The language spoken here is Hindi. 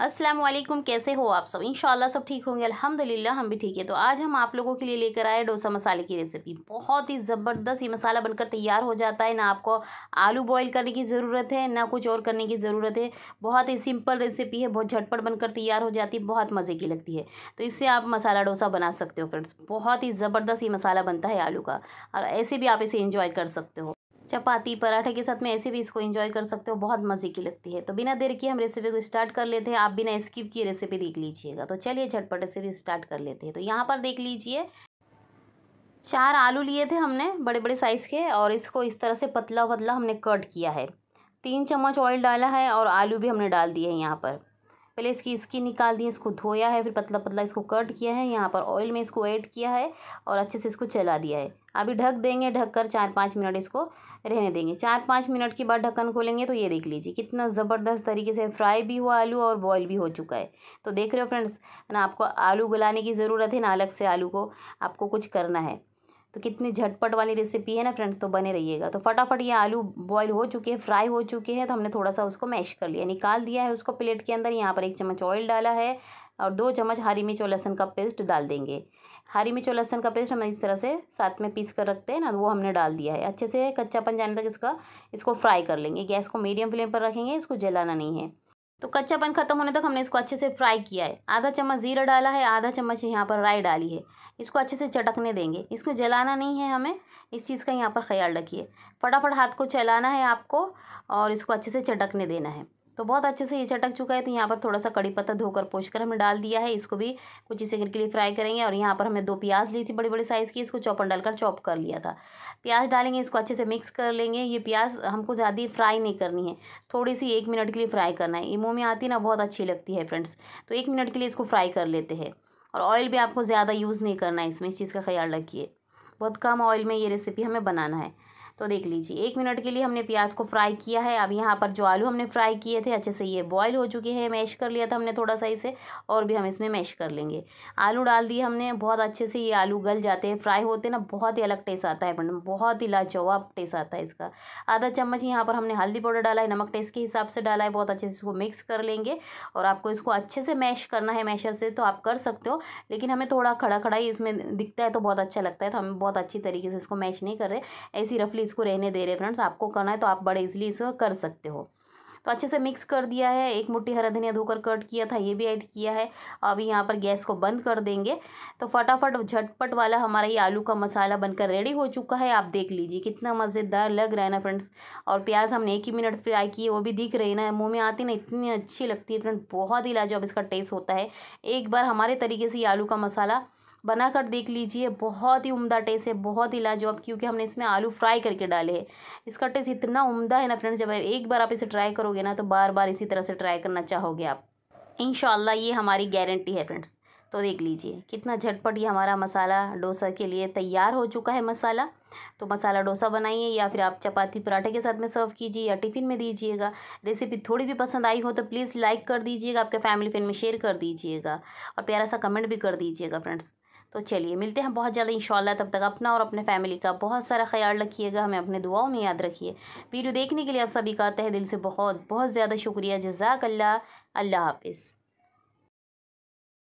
अस्सलाम वालेकुम कैसे हो आप सब इंशाल्लाह सब ठीक होंगे अल्हम्दुलिल्लाह हम भी ठीक है तो आज हम आप लोगों के लिए लेकर आए डोसा मसाले की रेसिपी बहुत ही ज़बरदस्त ये मसाला बनकर तैयार हो जाता है ना आपको आलू बॉईल करने की ज़रूरत है ना कुछ और करने की ज़रूरत है बहुत ही सिंपल रेसिपी है बहुत झटपट बनकर तैयार हो जाती है बहुत मज़े की लगती है तो इससे आप मसाला डोसा बना सकते हो फ्रेंड्स बहुत ही ज़बरदस्त ये मसाला बनता है आलू का और ऐसे भी आप इसे इंजॉय कर सकते हो चपाती पराठे के साथ में ऐसे भी इसको एंजॉय कर सकते हो बहुत मज़े की लगती है तो बिना देर किए हम रेसिपी को स्टार्ट कर लेते हैं आप बिना स्किप की रेसिपी देख लीजिएगा तो चलिए झटपट रेसिपी स्टार्ट कर लेते हैं तो यहाँ पर देख लीजिए चार आलू लिए थे हमने बड़े बड़े साइज़ के और इसको इस तरह से पतला पतला हमने कट किया है तीन चम्मच ऑयल डाला है और आलू भी हमने डाल दिए हैं यहाँ पर पहले इसकी स्किन निकाल दी इसको धोया है फिर पतला पतला इसको कट किया है यहाँ पर ऑयल में इसको ऐड किया है और अच्छे से इसको चला दिया है अभी ढक देंगे ढक कर चार पाँच मिनट इसको रहने देंगे चार पाँच मिनट के बाद ढक्कन खोलेंगे तो ये देख लीजिए कितना ज़बरदस्त तरीके से फ्राई भी हुआ आलू और बॉयल भी हो चुका है तो देख रहे हो फ्रेंड्स ना आपको आलू गलाने की ज़रूरत है ना अलग से आलू को आपको कुछ करना है तो कितनी झटपट वाली रेसिपी है ना फ्रेंड्स तो बने रहिएगा तो फटाफट ये आलू बॉईल हो चुके हैं फ्राई हो चुके हैं तो हमने थोड़ा सा उसको मैश कर लिया निकाल दिया है उसको प्लेट के अंदर यहाँ पर एक चम्मच ऑयल डाला है और दो चम्मच हरी मिर्च और लहसन का पेस्ट डाल देंगे हरी मिर्च और लहसन का पेस्ट हम इस तरह से साथ में पीस कर रखते हैं ना वो हमने डाल दिया है अच्छे से कच्चापन जाने तक इसका इसको फ्राई कर लेंगे गैस को मीडियम फ्लेम पर रखेंगे इसको जलाना नहीं है तो कच्चापन खत्म होने तक हमने इसको अच्छे से फ्राई किया है आधा चम्मच जीरा डाला है आधा चम्मच यहाँ पर राई डाली है इसको अच्छे से चटकने देंगे इसको जलाना नहीं है हमें इस चीज़ का यहाँ पर ख्याल रखिए फटाफट हाथ को चलाना है आपको और इसको अच्छे से चटकने देना है तो बहुत अच्छे से ये चटक चुका है तो यहाँ पर थोड़ा सा कड़ी पत्ता धोकर पोछ कर हमने डाल दिया है इसको भी कुछ ही सेकंड के लिए फ्राई करेंगे और यहाँ पर हमने दो प्याज ली थी बड़ी बड़ी साइज़ की इसको चौपन डालकर चॉप कर लिया था प्याज डालेंगे इसको अच्छे से मिक्स कर लेंगे ये प्याज हमको ज़्यादा फ्राई नहीं करनी है थोड़ी सी एक मिनट के लिए फ्राई करना है ये मुँह में आती है ना बहुत अच्छी लगती है फ्रेंड्स तो एक मिनट के लिए इसको फ्राई कर लेते हैं और ऑयल भी आपको ज़्यादा यूज़ नहीं करना है इसमें इस चीज़ का ख्याल रखिए बहुत कम ऑयल में ये रेसिपी हमें बनाना है तो देख लीजिए एक मिनट के लिए हमने प्याज को फ्राई किया है अब यहाँ पर जो आलू हमने फ्राई किए थे अच्छे से ये बॉईल हो चुके हैं मैश कर लिया था हमने थोड़ा सा इसे और भी हम इसमें मैश कर लेंगे आलू डाल दिए हमने बहुत अच्छे से ये आलू गल जाते हैं फ्राई होते ना बहुत ही अलग टेस्ट आता है मैडम बहुत ही लाजवाब टेस्ट आता है इसका आधा चम्मच यहाँ पर हमने हल्दी पाउडर डाला है नमक टेस्ट के हिसाब से डाला है बहुत अच्छे से इसको मिक्स कर लेंगे और आपको इसको अच्छे से मैश करना है मैशर से तो आप कर सकते हो लेकिन हमें थोड़ा खड़ा खड़ा ही इसमें दिखता है तो बहुत अच्छा लगता है तो हम बहुत अच्छी तरीके से इसको मैश नहीं कर रहे ऐसी रफली को रहने दे रहे हैं फ्रेंड्स आपको करना है तो आप बड़े इजिली इसको कर सकते हो तो अच्छे से मिक्स कर दिया है एक मुट्ठी हरा धनिया धोकर कट किया था ये भी ऐड किया है अभी यहाँ पर गैस को बंद कर देंगे तो फटाफट झटपट वाला हमारा ये आलू का मसाला बनकर रेडी हो चुका है आप देख लीजिए कितना मज़ेदार लग रहा है ना फ्रेंड्स और प्याज हमने एक ही मिनट फ्राई किए वो भी दिख रही ना मुँह में आती ना इतनी अच्छी लगती है फ्रेंड्स बहुत ही लाजवाब इसका टेस्ट होता है एक बार हमारे तरीके से ये आलू का मसाला बना कर देख लीजिए बहुत ही उम्दा टेस्ट है बहुत ही लाजवाब क्योंकि हमने इसमें आलू फ्राई करके डाले हैं इसका टेस्ट इतना उम्दा है ना फ्रेंड्स जब एक बार आप इसे ट्राई करोगे ना तो बार बार इसी तरह से ट्राई करना चाहोगे आप इन ये हमारी गारंटी है फ्रेंड्स तो देख लीजिए कितना झटपट ये हमारा मसाला डोसा के लिए तैयार हो चुका है मसाला तो मसाला डोसा बनाइए या फिर आप चपाती पराठे के साथ में सर्व कीजिए या टिफ़िन में दीजिएगा रेसिपी थोड़ी भी पसंद आई हो तो प्लीज़ लाइक कर दीजिएगा आपके फैमिली फ्रेंड में शेयर कर दीजिएगा और प्यारा सा कमेंट भी कर दीजिएगा फ्रेंड्स तो चलिए मिलते हैं बहुत जल्द इन तब तक अपना और अपने फैमिली का बहुत सारा ख्याल रखिएगा हमें अपने दुआओं में याद रखिए वीडियो देखने के लिए आप सभी का तहे दिल से बहुत बहुत ज़्यादा शुक्रिया जजाकल्ला अल्लाह हाफिज़